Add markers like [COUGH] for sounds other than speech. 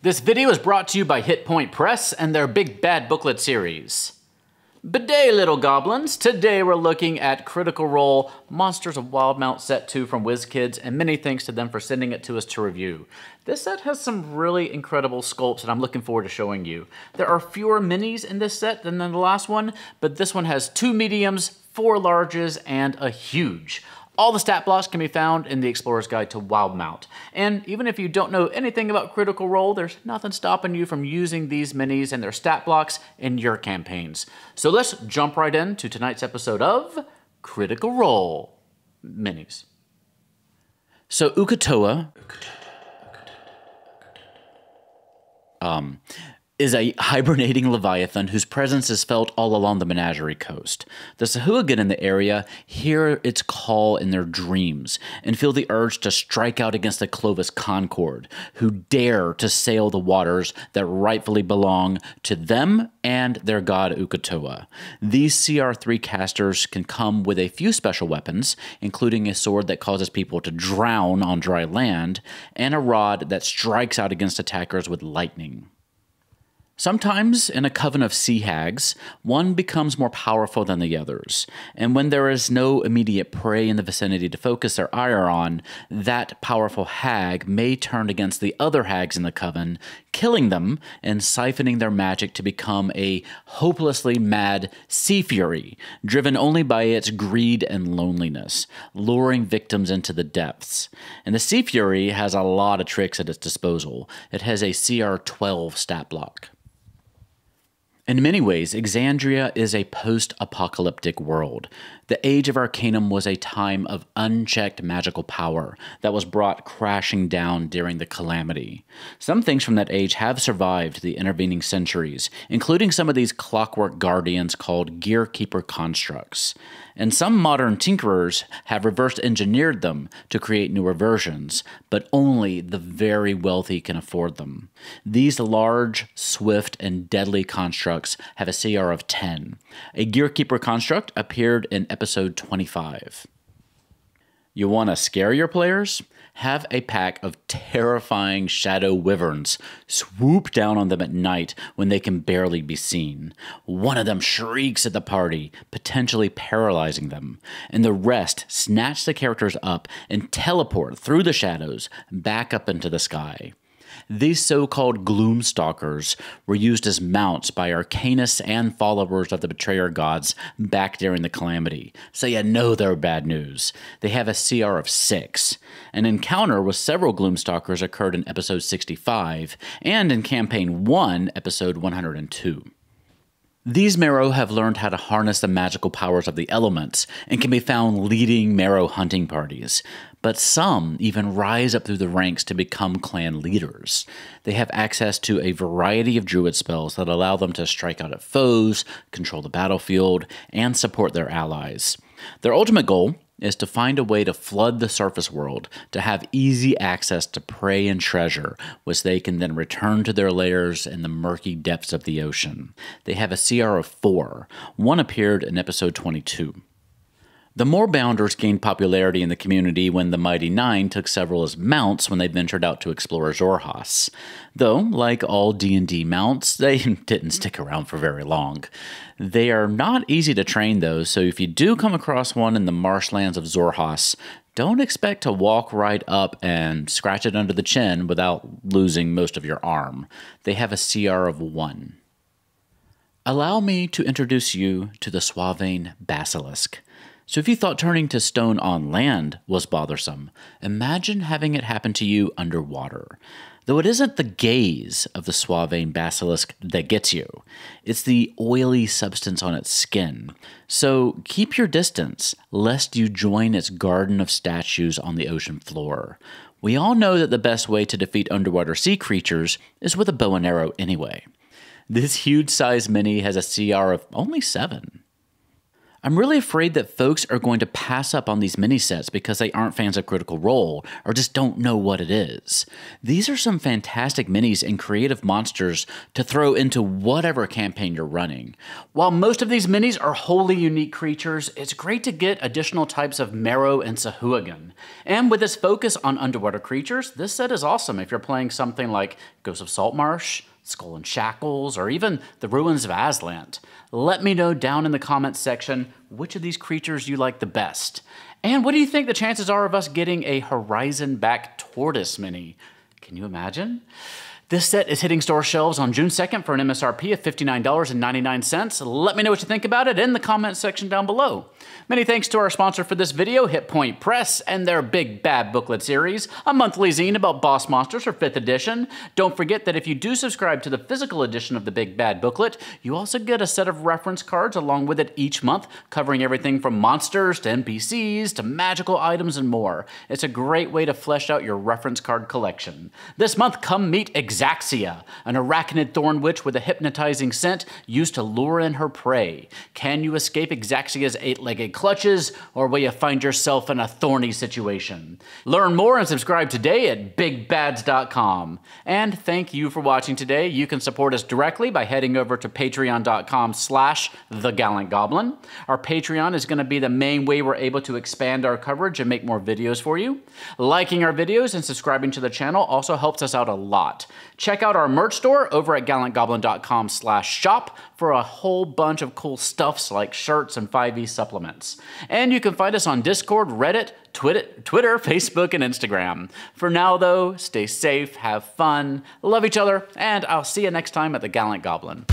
This video is brought to you by Hit Point Press and their Big Bad Booklet series. Bidet, little goblins! Today we're looking at Critical Role Monsters of Wildmount Set 2 from WizKids, and many thanks to them for sending it to us to review. This set has some really incredible sculpts and I'm looking forward to showing you. There are fewer minis in this set than in the last one, but this one has two mediums, four larges, and a huge. All the stat blocks can be found in the Explorer's Guide to Wildmount. And even if you don't know anything about Critical Role, there's nothing stopping you from using these minis and their stat blocks in your campaigns. So let's jump right into tonight's episode of Critical Role minis. So Ukatoa, um, is a hibernating leviathan whose presence is felt all along the menagerie coast. The Sahuagin in the area hear its call in their dreams and feel the urge to strike out against the Clovis Concord, who dare to sail the waters that rightfully belong to them and their god Ukatoa. These CR3 casters can come with a few special weapons, including a sword that causes people to drown on dry land and a rod that strikes out against attackers with lightning. Sometimes, in a coven of sea hags, one becomes more powerful than the others, and when there is no immediate prey in the vicinity to focus their ire on, that powerful hag may turn against the other hags in the coven, killing them and siphoning their magic to become a hopelessly mad sea fury, driven only by its greed and loneliness, luring victims into the depths. And the sea fury has a lot of tricks at its disposal. It has a CR 12 stat block. In many ways, Exandria is a post apocalyptic world. The Age of Arcanum was a time of unchecked magical power that was brought crashing down during the calamity. Some things from that age have survived the intervening centuries, including some of these clockwork guardians called Gearkeeper constructs. And some modern tinkerers have reverse engineered them to create newer versions, but only the very wealthy can afford them. These large, swift, and deadly constructs constructs have a CR of 10. A Gearkeeper construct appeared in episode 25. You want to scare your players? Have a pack of terrifying shadow wyverns swoop down on them at night when they can barely be seen. One of them shrieks at the party, potentially paralyzing them, and the rest snatch the characters up and teleport through the shadows back up into the sky. These so called gloom stalkers were used as mounts by arcanists and followers of the betrayer gods back during the Calamity, so you know they're bad news. They have a CR of 6. An encounter with several gloom stalkers occurred in episode 65 and in campaign 1, episode 102. These Marrow have learned how to harness the magical powers of the elements and can be found leading Marrow hunting parties. But some even rise up through the ranks to become clan leaders. They have access to a variety of druid spells that allow them to strike out at foes, control the battlefield, and support their allies. Their ultimate goal is to find a way to flood the surface world to have easy access to prey and treasure, which they can then return to their lairs in the murky depths of the ocean. They have a CR of four. One appeared in episode 22. The Moorbounders gained popularity in the community when the Mighty Nine took several as mounts when they ventured out to explore Zorhas. Though, like all D&D mounts, they [LAUGHS] didn't stick around for very long. They are not easy to train though, so if you do come across one in the marshlands of Zorhas, don't expect to walk right up and scratch it under the chin without losing most of your arm. They have a CR of 1. Allow me to introduce you to the Suavane Basilisk so if you thought turning to stone on land was bothersome, imagine having it happen to you underwater. Though it isn't the gaze of the suave basilisk that gets you, it's the oily substance on its skin. So keep your distance, lest you join its garden of statues on the ocean floor. We all know that the best way to defeat underwater sea creatures is with a bow and arrow anyway. This huge size mini has a CR of only 7. I'm really afraid that folks are going to pass up on these mini sets because they aren't fans of Critical Role or just don't know what it is. These are some fantastic minis and creative monsters to throw into whatever campaign you're running. While most of these minis are wholly unique creatures, it's great to get additional types of Marrow and Sahuagin. And with this focus on underwater creatures, this set is awesome if you're playing something like Ghosts of Saltmarsh, Skull and Shackles, or even the ruins of Aslant. Let me know down in the comments section which of these creatures you like the best. And what do you think the chances are of us getting a Horizon back tortoise mini? Can you imagine? This set is hitting store shelves on June 2nd for an MSRP of $59.99. Let me know what you think about it in the comments section down below. Many thanks to our sponsor for this video, Hit Point Press, and their Big Bad Booklet Series, a monthly zine about boss monsters for 5th edition. Don't forget that if you do subscribe to the physical edition of the Big Bad Booklet, you also get a set of reference cards along with it each month, covering everything from monsters to NPCs to magical items and more. It's a great way to flesh out your reference card collection. This month, come meet Ex. Exaxia, an arachnid thorn witch with a hypnotizing scent used to lure in her prey. Can you escape Exaxia's eight legged clutches, or will you find yourself in a thorny situation? Learn more and subscribe today at bigbads.com. And thank you for watching today. You can support us directly by heading over to patreon.com slash thegallantgoblin. Our Patreon is going to be the main way we're able to expand our coverage and make more videos for you. Liking our videos and subscribing to the channel also helps us out a lot. Check out our merch store over at gallantgoblin.com slash shop for a whole bunch of cool stuffs like shirts and 5e supplements. And you can find us on Discord, Reddit, Twitter, Twitter, Facebook, and Instagram. For now, though, stay safe, have fun, love each other, and I'll see you next time at the Gallant Goblin.